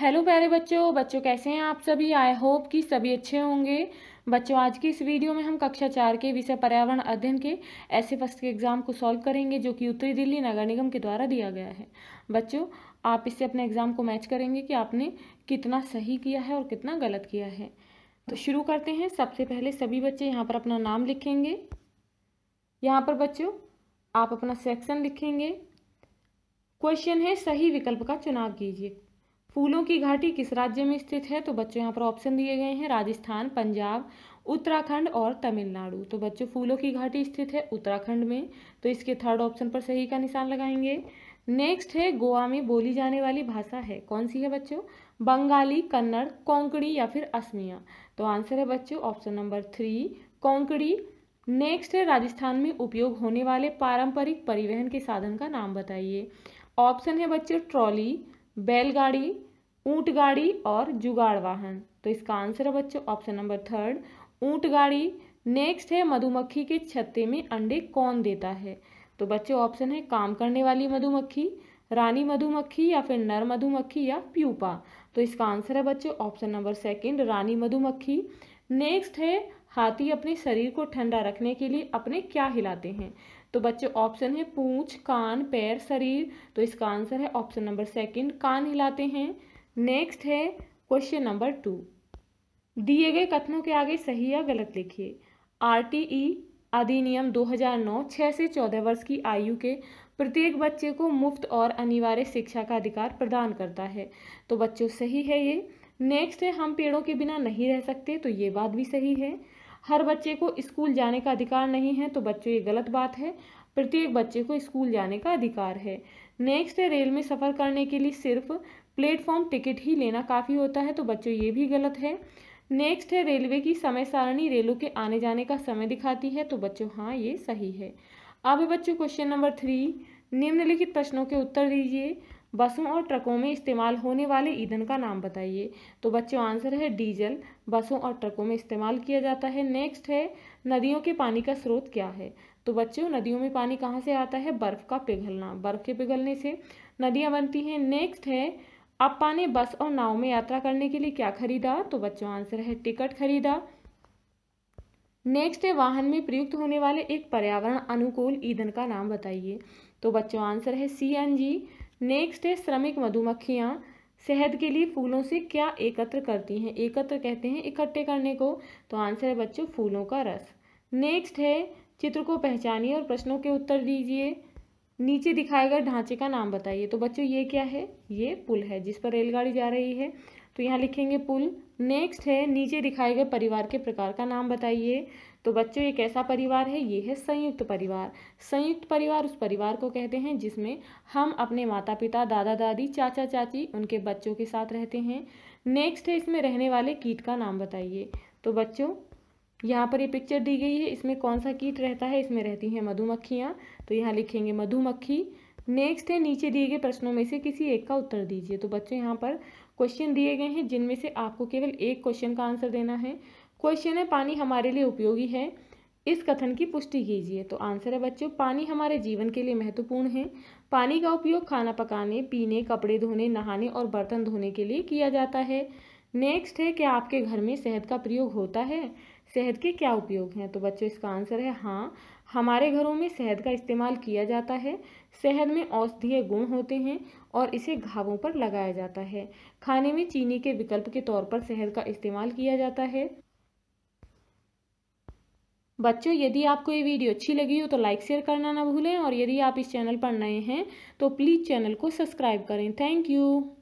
hello प्यारे बच्चों बच्चों कैसे हैं आप सभी आई होप कि सभी अच्छे होंगे बच्चों आज की इस वीडियो में हम कक्षा चार के विषय पर्यावरण अध्ययन के ऐसे फर्स्ट के एग्ज़ाम को सॉल्व करेंगे जो कि उत्तरी दिल्ली नगर निगम के द्वारा दिया गया है बच्चों आप इससे अपने एग्ज़ाम को मैच करेंगे कि आपने कितना सही किया है और कितना गलत किया है तो शुरू करते हैं सबसे पहले सभी बच्चे यहाँ पर अपना नाम लिखेंगे यहाँ पर बच्चों आप अपना सेक्शन लिखेंगे क्वेश्चन है सही विकल्प का चुनाव कीजिए फूलों की घाटी किस राज्य में स्थित है तो बच्चों यहाँ पर ऑप्शन दिए गए हैं राजस्थान पंजाब उत्तराखंड और तमिलनाडु तो बच्चों फूलों की घाटी स्थित है उत्तराखंड में तो इसके थर्ड ऑप्शन पर सही का निशान लगाएंगे नेक्स्ट है गोवा में बोली जाने वाली भाषा है कौन सी है बच्चों बंगाली कन्नड़ कोंकणी या फिर असमिया तो आंसर है बच्चों option number three Konkani next है राजस्थान में उपयोग होने वाले पारंपरिक परिवहन के साधन का नाम बताइए ऑप्शन है बच्चों ट्रॉली बैलगाड़ी ऊँट गाड़ी और जुगाड़ वाहन तो इसका आंसर है बच्चों ऑप्शन नंबर थर्ड ऊंट गाड़ी नेक्स्ट है मधुमक्खी के छत्ते में अंडे कौन देता है तो बच्चों ऑप्शन है काम करने वाली मधुमक्खी रानी मधुमक्खी या फिर नर मधुमक्खी या प्यूपा तो इसका आंसर है बच्चों ऑप्शन नंबर सेकंड रानी मधुमक्खी नेक्स्ट है हाथी अपने शरीर को ठंडा रखने के लिए अपने क्या हिलाते हैं तो बच्चे ऑप्शन है पूंछ कान पैर शरीर तो इसका आंसर है ऑप्शन नंबर सेकंड कान हिलाते हैं नेक्स्ट है क्वेश्चन नंबर टू दिए गए कथनों के आगे सही या गलत लिखिए आरटीई e अधिनियम 2009 हजार से चौदह वर्ष की आयु के प्रत्येक बच्चे को मुफ्त और अनिवार्य शिक्षा का अधिकार प्रदान करता है तो बच्चों सही है ये नेक्स्ट है हम पेड़ों के बिना नहीं रह सकते तो ये बात भी सही है हर बच्चे को स्कूल जाने का अधिकार नहीं है तो बच्चों ये गलत बात है प्रत्येक बच्चे को स्कूल जाने का अधिकार है नेक्स्ट है रेल में सफ़र करने के लिए सिर्फ प्लेटफॉर्म टिकट ही लेना काफ़ी होता है तो बच्चों ये भी गलत है नेक्स्ट है रेलवे की समय सारणी रेलों के आने जाने का समय दिखाती है तो बच्चों हाँ ये सही है अब बच्चों क्वेश्चन नंबर थ्री निम्नलिखित प्रश्नों के उत्तर दीजिए बसों और ट्रकों में इस्तेमाल होने वाले ईंधन का नाम बताइए तो बच्चों आंसर है डीजल बसों और ट्रकों में इस्तेमाल किया जाता है नेक्स्ट है नदियों के पानी का स्रोत क्या है तो बच्चों नदियों में पानी कहाँ से आता है बर्फ़ का पिघलना बर्फ़ के पिघलने से नदियाँ बनती हैं नेक्स्ट है अपा ने बस और नाव में यात्रा करने के लिए क्या खरीदा तो बच्चों आंसर है टिकट खरीदा नेक्स्ट है वाहन में प्रयुक्त होने वाले एक पर्यावरण अनुकूल ईंधन का नाम बताइए तो बच्चों आंसर है सी एन जी नेक्स्ट है श्रमिक मधुमक्खियाँ शहद के लिए फूलों से क्या एकत्र करती हैं एकत्र कहते हैं इकट्ठे करने को तो आंसर है बच्चों फूलों का रस नेक्स्ट है चित्र को पहचानिए और प्रश्नों के उत्तर दीजिए नीचे दिखाए गए ढांचे का नाम बताइए तो बच्चों ये क्या है ये पुल है जिस पर रेलगाड़ी जा रही है तो यहाँ लिखेंगे पुल नेक्स्ट है नीचे दिखाए गए परिवार के प्रकार का नाम बताइए तो बच्चों ये कैसा परिवार है ये है संयुक्त परिवार संयुक्त परिवार उस परिवार को कहते हैं जिसमें हम अपने माता पिता दादा दादी चाचा चाची उनके बच्चों के साथ रहते हैं नेक्स्ट है इसमें रहने वाले कीट का नाम बताइए तो बच्चों यहाँ पर ये पिक्चर दी गई है इसमें कौन सा कीट रहता है इसमें रहती हैं मधुमक्खियाँ तो यहाँ लिखेंगे मधुमक्खी नेक्स्ट है नीचे दिए गए प्रश्नों में से किसी एक का उत्तर दीजिए तो बच्चों यहाँ पर क्वेश्चन दिए गए हैं जिनमें से आपको केवल एक क्वेश्चन का आंसर देना है क्वेश्चन है पानी हमारे लिए उपयोगी है इस कथन की पुष्टि कीजिए तो आंसर है बच्चों पानी हमारे जीवन के लिए महत्वपूर्ण है पानी का उपयोग खाना पकाने पीने कपड़े धोने नहाने और बर्तन धोने के लिए किया जाता है नेक्स्ट है क्या आपके घर में शहद का प्रयोग होता है शहद के क्या उपयोग हैं तो बच्चों इसका आंसर है हाँ हमारे घरों में शहद का इस्तेमाल किया जाता है शहद में औषधीय गुण होते हैं और इसे घावों पर लगाया जाता है खाने में चीनी के विकल्प के तौर पर शहद का इस्तेमाल किया जाता है बच्चों यदि आपको ये वीडियो अच्छी लगी हो तो लाइक शेयर करना ना भूलें और यदि आप इस चैनल पर नए हैं तो प्लीज़ चैनल को सब्सक्राइब करें थैंक यू